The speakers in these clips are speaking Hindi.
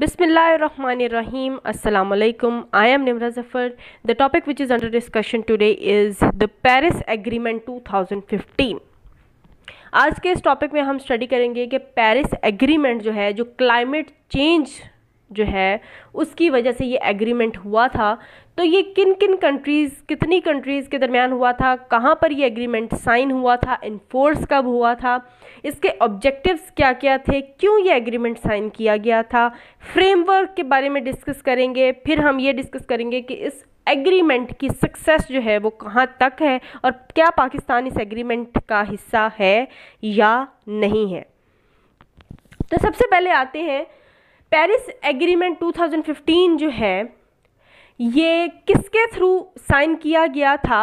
बिसमीम अल्लाम I am Nimra Zafar the topic which is under discussion today is the Paris agreement 2015 आज के इस टॉपिक में हम स्टडी करेंगे कि पेरिस एग्रीमेंट जो है जो क्लाइमेट चेंज जो है उसकी वजह से ये एग्रीमेंट हुआ था तो ये किन किन कंट्रीज़ कितनी कंट्रीज़ के दरमियान हुआ था कहाँ पर ये एग्रीमेंट साइन हुआ था इन्फोर्स कब हुआ था इसके ऑब्जेक्टिव्स क्या क्या थे क्यों ये एग्रीमेंट साइन किया गया था फ्रेमवर्क के बारे में डिस्कस करेंगे फिर हम ये डिस्कस करेंगे कि इस एग्रीमेंट की सक्सेस जो है वो कहाँ तक है और क्या पाकिस्तान इस एग्रीमेंट का हिस्सा है या नहीं है तो सबसे पहले आते हैं पेरिस एग्रीमेंट 2015 जो है ये किसके थ्रू साइन किया गया था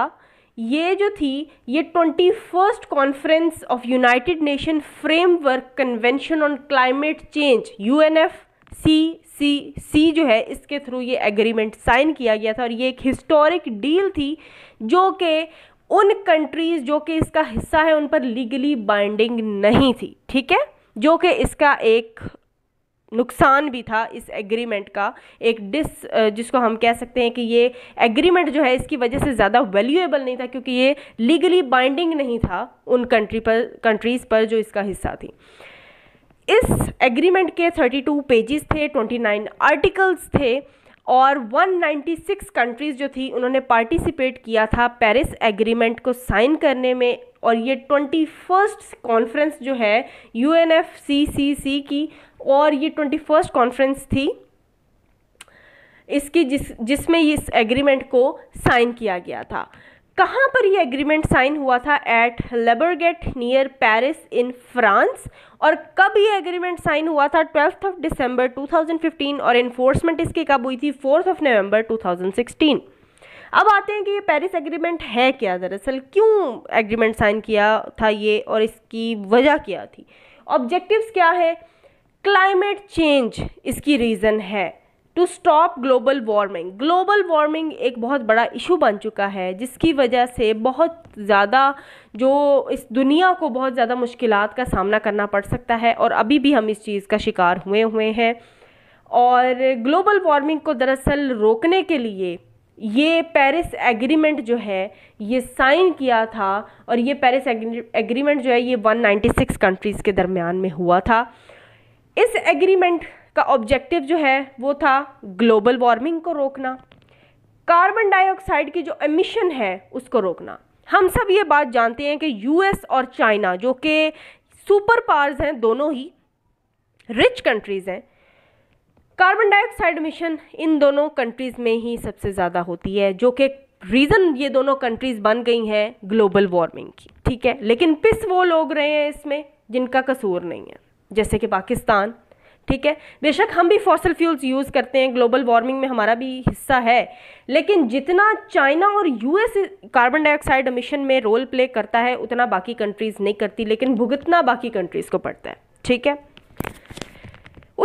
ये जो थी ये twenty first conference of United Nation framework convention on climate change U N F C C C जो है इसके थ्रू ये एग्रीमेंट साइन किया गया था और ये एक हिस्टोरिक डील थी जो कि उन कंट्रीज़ जो कि इसका हिस्सा है उन पर लीगली बाइंडिंग नहीं थी ठीक है जो कि इसका एक नुकसान भी था इस एग्रीमेंट का एक डिस जिसको हम कह सकते हैं कि ये एग्रीमेंट जो है इसकी वजह से ज़्यादा वैल्यूएबल नहीं था क्योंकि ये लीगली बाइंडिंग नहीं था उन कंट्री पर कंट्रीज़ पर जो इसका हिस्सा थी इस एग्रीमेंट के 32 पेजेस थे 29 आर्टिकल्स थे और 196 कंट्रीज़ जो थी उन्होंने पार्टिसिपेट किया था पेरिस एग्रीमेंट को साइन करने में और ये ट्वेंटी फर्स्ट कॉन्फ्रेंस जो है यू की और ये ट्वेंटी फर्स्ट कॉन्फ्रेंस थी इसकी जिस जिसमें इस एग्रीमेंट को साइन किया गया था कहाँ पर यह एग्रीमेंट साइन हुआ था at Le Bourget near Paris in France और कब ये एग्रीमेंट साइन हुआ था ट्वेल्थ ऑफ दिसंबर 2015 और इन्फोर्समेंट इसकी कब हुई थी फोर्थ ऑफ नवंबर 2016 अब आते हैं कि ये पेरिस एग्रीमेंट है क्या दरअसल क्यों एग्रीमेंट साइन किया था ये और इसकी वजह क्या थी ऑब्जेक्टिव्स क्या है क्लाइमेट चेंज इसकी रीज़न है to stop global warming global warming एक बहुत बड़ा इशू बन चुका है जिसकी वजह से बहुत ज़्यादा जो इस दुनिया को बहुत ज़्यादा मुश्किल का सामना करना पड़ सकता है और अभी भी हम इस चीज़ का शिकार हुए हुए हैं और ग्लोबल वार्मिंग को दरअसल रोकने के लिए ये पेरिस एग्रीमेंट जो है ये साइन किया था और ये पेरिस एग्रीमेंट जो है ये 196 कंट्रीज़ के दरमियान में हुआ था इस एग्रीमेंट का ऑब्जेक्टिव जो है वो था ग्लोबल वार्मिंग को रोकना कार्बन डाइऑक्साइड की जो एमिशन है उसको रोकना हम सब ये बात जानते हैं कि यूएस और चाइना जो कि सुपर पावर्स हैं दोनों ही रिच कंट्रीज़ हैं कार्बन डाइऑक्साइड मिशन इन दोनों कंट्रीज़ में ही सबसे ज़्यादा होती है जो कि रीज़न ये दोनों कंट्रीज़ बन गई हैं ग्लोबल वार्मिंग की ठीक है लेकिन पिस वो लोग रहे हैं इसमें जिनका कसूर नहीं है जैसे कि पाकिस्तान ठीक है बेशक हम भी फॉसल फ्यूल्स यूज़ करते हैं ग्लोबल वार्मिंग में हमारा भी हिस्सा है लेकिन जितना चाइना और यूएस कार्बन डाइऑक्साइड अमिशन में रोल प्ले करता है उतना बाकी कंट्रीज़ नहीं करती लेकिन भुगतना बाकी कंट्रीज़ को पड़ता है ठीक है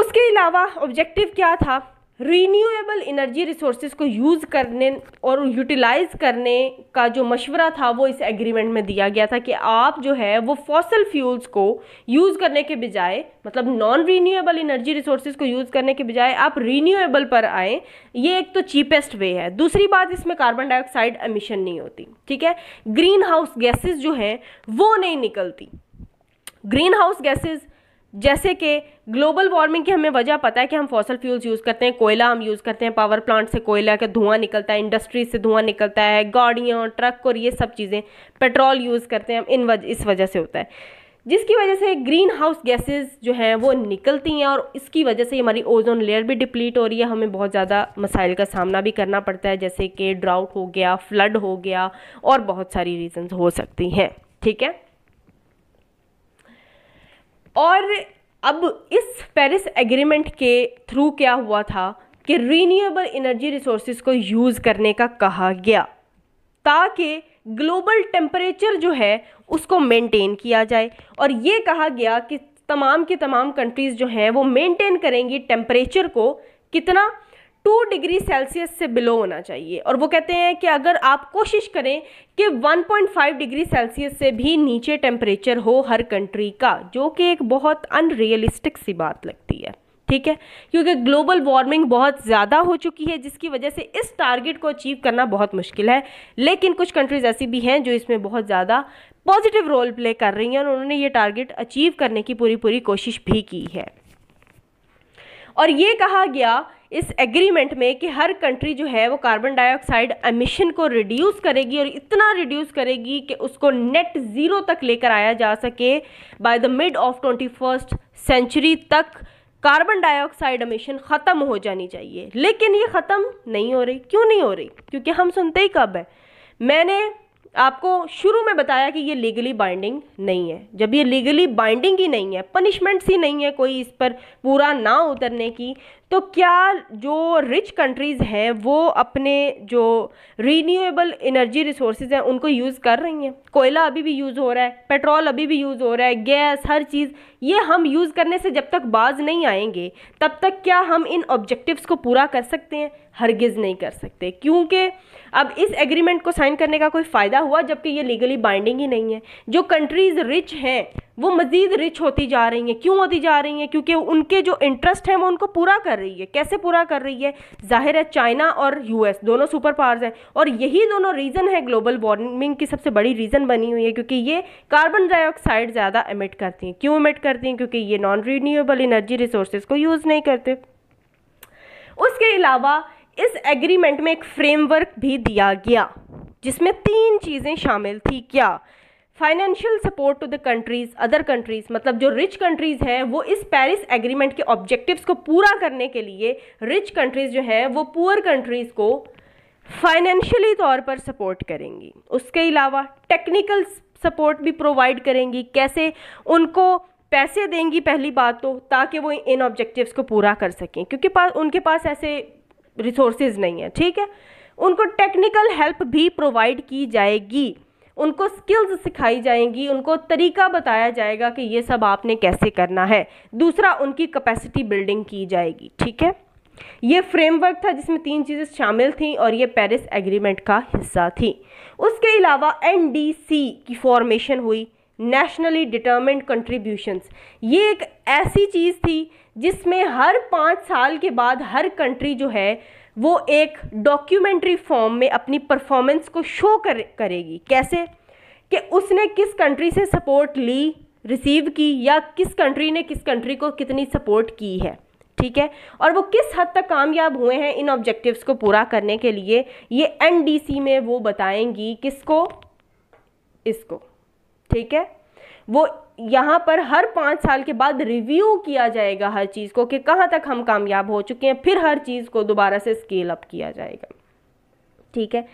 उसके अलावा ऑब्जेक्टिव क्या था रीन्यूएबल एनर्जी रिसोर्सेज को यूज़ करने और यूटिलाइज करने का जो मशवरा था वो इस एग्रीमेंट में दिया गया था कि आप जो है वो फॉसल फ्यूल्स को यूज़ करने के बजाय मतलब नॉन रीन्यूएबल एनर्जी रिसोर्सेज को यूज़ करने के बजाय आप रीन्यूएबल पर आएँ ये एक तो चीपेस्ट वे है दूसरी बात इसमें कार्बन डाइऑक्साइड एमिशन नहीं होती ठीक है ग्रीन हाउस गैसेज जो हैं वो नहीं निकलती ग्रीन हाउस गैसेज जैसे कि ग्लोबल वार्मिंग की हमें वजह पता है कि हम फॉसल फ्यूल्स यूज़ करते हैं कोयला हम यूज़ करते हैं पावर प्लांट से कोयला का धुआं निकलता है इंडस्ट्री से धुआं निकलता है गाड़ियों ट्रक और ये सब चीज़ें पेट्रोल यूज़ करते हैं हम इन वज, इस वजह से होता है जिसकी वजह से ग्रीन हाउस गैसेज जो हैं वो निकलती हैं और इसकी वजह से हमारी ओजोन लेयर भी डिप्लीट हो रही है हमें बहुत ज़्यादा मसाइल का सामना भी करना पड़ता है जैसे कि ड्राउट हो गया फ्लड हो गया और बहुत सारी रीजन्स हो सकती हैं ठीक है और अब इस पेरिस एग्रीमेंट के थ्रू क्या हुआ था कि रीन्यूएबल एनर्जी रिसोर्सेज को यूज़ करने का कहा गया ताकि ग्लोबल टेम्परेचर जो है उसको मेंटेन किया जाए और ये कहा गया कि तमाम के तमाम कंट्रीज़ जो हैं वो मेंटेन करेंगी टेम्परेचर को कितना टू डिग्री सेल्सियस से बिलो होना चाहिए और वो कहते हैं कि अगर आप कोशिश करें कि 1.5 डिग्री सेल्सियस से भी नीचे टेम्परेचर हो हर कंट्री का जो कि एक बहुत अनरियलिस्टिक सी बात लगती है ठीक है क्योंकि ग्लोबल वार्मिंग बहुत ज़्यादा हो चुकी है जिसकी वजह से इस टारगेट को अचीव करना बहुत मुश्किल है लेकिन कुछ कंट्रीज़ ऐसी भी हैं जो इसमें बहुत ज़्यादा पॉजिटिव रोल प्ले कर रही हैं और उन्होंने ये टारगेट अचीव करने की पूरी पूरी कोशिश भी की है और ये कहा गया इस एग्रीमेंट में कि हर कंट्री जो है वो कार्बन डाइऑक्साइड एमिशन को रिड्यूस करेगी और इतना रिड्यूस करेगी कि उसको नेट ज़ीरो तक लेकर आया जा सके by the mid of twenty first century तक कार्बन डाइऑक्साइड एमिशन ख़त्म हो जानी चाहिए लेकिन ये ख़त्म नहीं हो रही क्यों नहीं हो रही क्योंकि हम सुनते ही कब है मैंने आपको शुरू में बताया कि ये लीगली बाइंडिंग नहीं है जब ये लीगली बाइंडिंग ही नहीं है पनिशमेंट्स ही नहीं है कोई इस पर पूरा ना उतरने की तो क्या जो रिच कंट्रीज़ हैं वो अपने जो रीन्यूएबल एनर्जी रिसोर्सेज हैं उनको यूज़ कर रही हैं कोयला अभी भी यूज़ हो रहा है पेट्रोल अभी भी यूज़ हो रहा है गैस हर चीज़ ये हम यूज़ करने से जब तक बाज नहीं आएंगे तब तक क्या हम इन ऑब्जेक्टिव्स को पूरा कर सकते हैं हरगिज़ नहीं कर सकते क्योंकि अब इस एग्रीमेंट को साइन करने का कोई फ़ायदा हुआ जबकि ये लीगली बाइंडिंग ही नहीं है जो कंट्रीज़ रिच हैं वो मज़ीद रिच होती जा रही हैं क्यों होती जा रही हैं क्योंकि उनके जो इंटरेस्ट हैं वो उनको पूरा कर रही है कैसे पूरा कर रही है जाहिर है चाइना और यूएस दोनों सुपर पावर्स हैं और यही दोनों रीज़न है ग्लोबल वार्मिंग की सबसे बड़ी रीज़न बनी हुई है क्योंकि ये कार्बन डाइऑक्साइड ज़्यादा एमिट करती हैं क्यों एमिट करती हैं क्योंकि ये नॉन रीन्यूएबल इनर्जी रिसोर्स को यूज़ नहीं करते उसके अलावा इस एग्रीमेंट में एक फ्रेमवर्क भी दिया गया जिसमें तीन चीज़ें शामिल थी क्या financial support to the countries other countries मतलब जो रिच कंट्रीज़ हैं वो इस पेरिस एग्रीमेंट के ऑब्जेक्टिव्स को पूरा करने के लिए रिच कंट्रीज़ जो हैं वो पुअर कंट्रीज़ को फाइनेंशियली तौर पर सपोर्ट करेंगी उसके अलावा टेक्निकल सपोर्ट भी प्रोवाइड करेंगी कैसे उनको पैसे देंगी पहली बात तो ताकि वो इन ऑब्जेक्टिव्स को पूरा कर सकें क्योंकि पास उनके पास ऐसे रिसोर्सेज नहीं है ठीक है उनको टेक्निकल हेल्प भी प्रोवाइड की जाएगी उनको स्किल्स सिखाई जाएंगी उनको तरीका बताया जाएगा कि ये सब आपने कैसे करना है दूसरा उनकी कैपेसिटी बिल्डिंग की जाएगी ठीक है ये फ्रेमवर्क था जिसमें तीन चीज़ें शामिल थीं और ये पेरिस एग्रीमेंट का हिस्सा थी उसके अलावा एन की फॉर्मेशन हुई नेशनली डिटर्मेंड कंट्रीब्यूशंस ये एक ऐसी चीज़ थी जिसमें हर पाँच साल के बाद हर कंट्री जो है वो एक डॉक्यूमेंट्री फॉर्म में अपनी परफॉर्मेंस को शो कर करेगी कैसे कि उसने किस कंट्री से सपोर्ट ली रिसीव की या किस कंट्री ने किस कंट्री को कितनी सपोर्ट की है ठीक है और वो किस हद तक कामयाब हुए हैं इन ऑब्जेक्टिव्स को पूरा करने के लिए ये एन में वो बताएंगी किसको इसको ठीक है वो यहाँ पर हर पाँच साल के बाद रिव्यू किया जाएगा हर चीज़ को कि कहाँ तक हम कामयाब हो चुके हैं फिर हर चीज़ को दोबारा से स्केल अप किया जाएगा ठीक है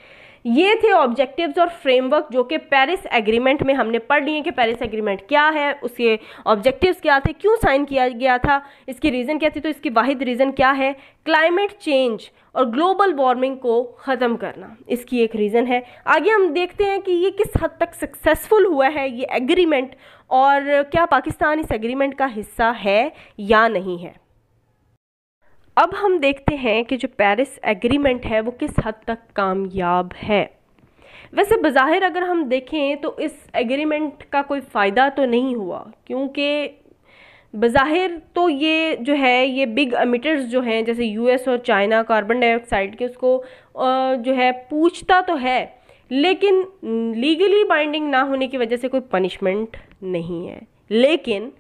ये थे ऑब्जेक्टिव्स और फ्रेमवर्क जो कि पेरिस एग्रीमेंट में हमने पढ़ लिए कि पेरिस एग्रीमेंट क्या है उसके ऑब्जेक्टिव्स क्या थे क्यों साइन किया गया था इसकी रीज़न क्या थी तो इसकी वाहिद रीज़न क्या है क्लाइमेट चेंज और ग्लोबल वार्मिंग को ख़त्म करना इसकी एक रीज़न है आगे हम देखते हैं कि ये किस हद तक सक्सेसफुल हुआ है ये एग्रीमेंट और क्या पाकिस्तान इस एग्रीमेंट का हिस्सा है या नहीं है अब हम देखते हैं कि जो पेरिस एग्रीमेंट है वो किस हद तक कामयाब है वैसे बज़ाहिर अगर हम देखें तो इस एग्रीमेंट का कोई फ़ायदा तो नहीं हुआ क्योंकि बज़ाहिर तो ये जो है ये बिग अमिटर्स जो हैं जैसे यूएस और चाइना कार्बन डाइऑक्साइड के उसको जो है पूछता तो है लेकिन लीगली बाइंडिंग ना होने की वजह से कोई पनिशमेंट नहीं है लेकिन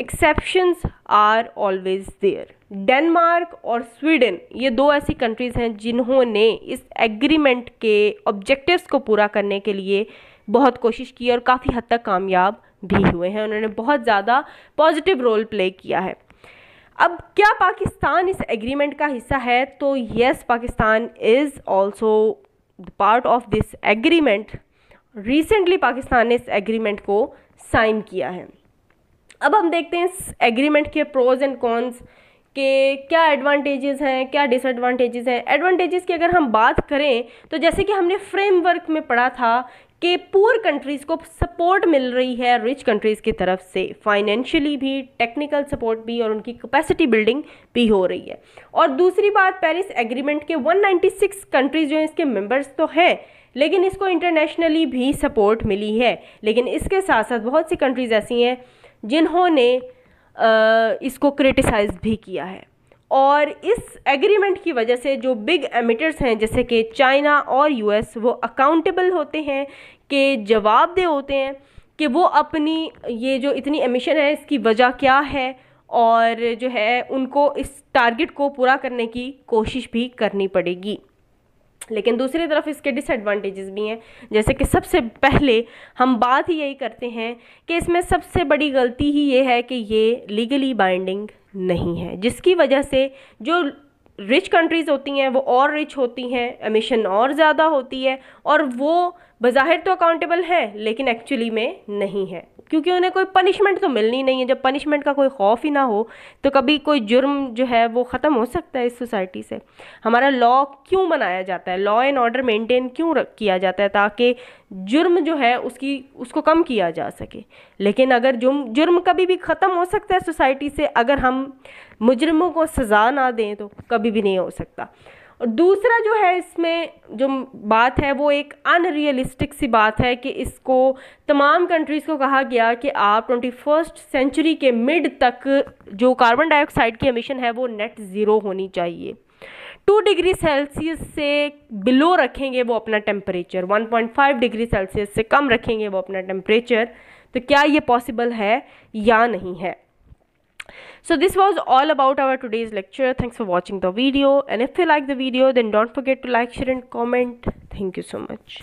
exceptions are always there Denmark और स्वीडन ये दो ऐसी कंट्रीज़ हैं जिन्होंने इस एग्रीमेंट के ऑब्जेक्टिव्स को पूरा करने के लिए बहुत कोशिश की और काफ़ी हद तक कामयाब भी हुए हैं उन्होंने बहुत ज़्यादा पॉजिटिव रोल प्ले किया है अब क्या पाकिस्तान इस एग्रीमेंट का हिस्सा है तो yes Pakistan is also part of this agreement recently Pakistan ने इस एग्रीमेंट को साइन किया है अब हम देखते हैं इस एग्रीमेंट के प्रोज एंड कॉन्स के क्या एडवांटेजेस हैं क्या डिसएडवांटेजेस हैं एडवांटेजेस की अगर हम बात करें तो जैसे कि हमने फ्रेमवर्क में पढ़ा था कि पुअर कंट्रीज़ को सपोर्ट मिल रही है रिच कंट्रीज़ की तरफ से फाइनेंशियली भी टेक्निकल सपोर्ट भी और उनकी कैपेसिटी बिल्डिंग भी हो रही है और दूसरी बात पेरिस एग्रीमेंट के 196 कंट्रीज़ जो हैं इसके मेंबर्स तो हैं लेकिन इसको इंटरनेशनली भी सपोर्ट मिली है लेकिन इसके साथ साथ बहुत सी कंट्रीज़ ऐसी हैं जिन्होंने इसको क्रिटिसाइज भी किया है और इस एग्रीमेंट की वजह से जो बिग एमिटर्स हैं जैसे कि चाइना और यूएस वो अकाउंटेबल होते हैं कि जवाबदेह होते हैं कि वो अपनी ये जो इतनी एमिशन है इसकी वजह क्या है और जो है उनको इस टारगेट को पूरा करने की कोशिश भी करनी पड़ेगी लेकिन दूसरी तरफ इसके डिसएडवांटेजेस भी हैं जैसे कि सबसे पहले हम बात ही यही करते हैं कि इसमें सबसे बड़ी गलती ही ये है कि ये लीगली बाइंडिंग नहीं है जिसकी वजह से जो रिच कंट्रीज़ होती हैं वो और रिच होती हैं एमिशन और ज़्यादा होती है और वो बाहिर तो अकाउंटेबल हैं लेकिन एक्चुअली में नहीं है क्योंकि उन्हें कोई पनिशमेंट तो मिलनी नहीं है जब पनिशमेंट का कोई खौफ ही ना हो तो कभी कोई जुर्म जो है वो ख़त्म हो सकता है इस सोसाइटी से हमारा लॉ क्यों बनाया जाता है लॉ एंड ऑर्डर मेंटेन क्यों किया जाता है ताकि जुर्म जो है उसकी उसको कम किया जा सके लेकिन अगर जुर्म जुर्म कभी भी ख़त्म हो सकता है सोसाइटी से अगर हम मुजरमों को सज़ा ना दें तो कभी भी नहीं हो सकता और दूसरा जो है इसमें जो बात है वो एक अनरियलिस्टिक सी बात है कि इसको तमाम कंट्रीज़ को कहा गया कि आप ट्वेंटी फर्स्ट सेंचुरी के मिड तक जो कार्बन डाइऑक्साइड की एमिशन है वो नेट ज़ीरो होनी चाहिए टू डिग्री सेल्सियस से बिलो रखेंगे वो अपना टेम्परेचर 1.5 डिग्री सेल्सियस से कम रखेंगे वो अपना टेम्परेचर तो क्या ये पॉसिबल है या नहीं है so this was all about our today's lecture thanks for watching the video and if you like the video then don't forget to like share and comment thank you so much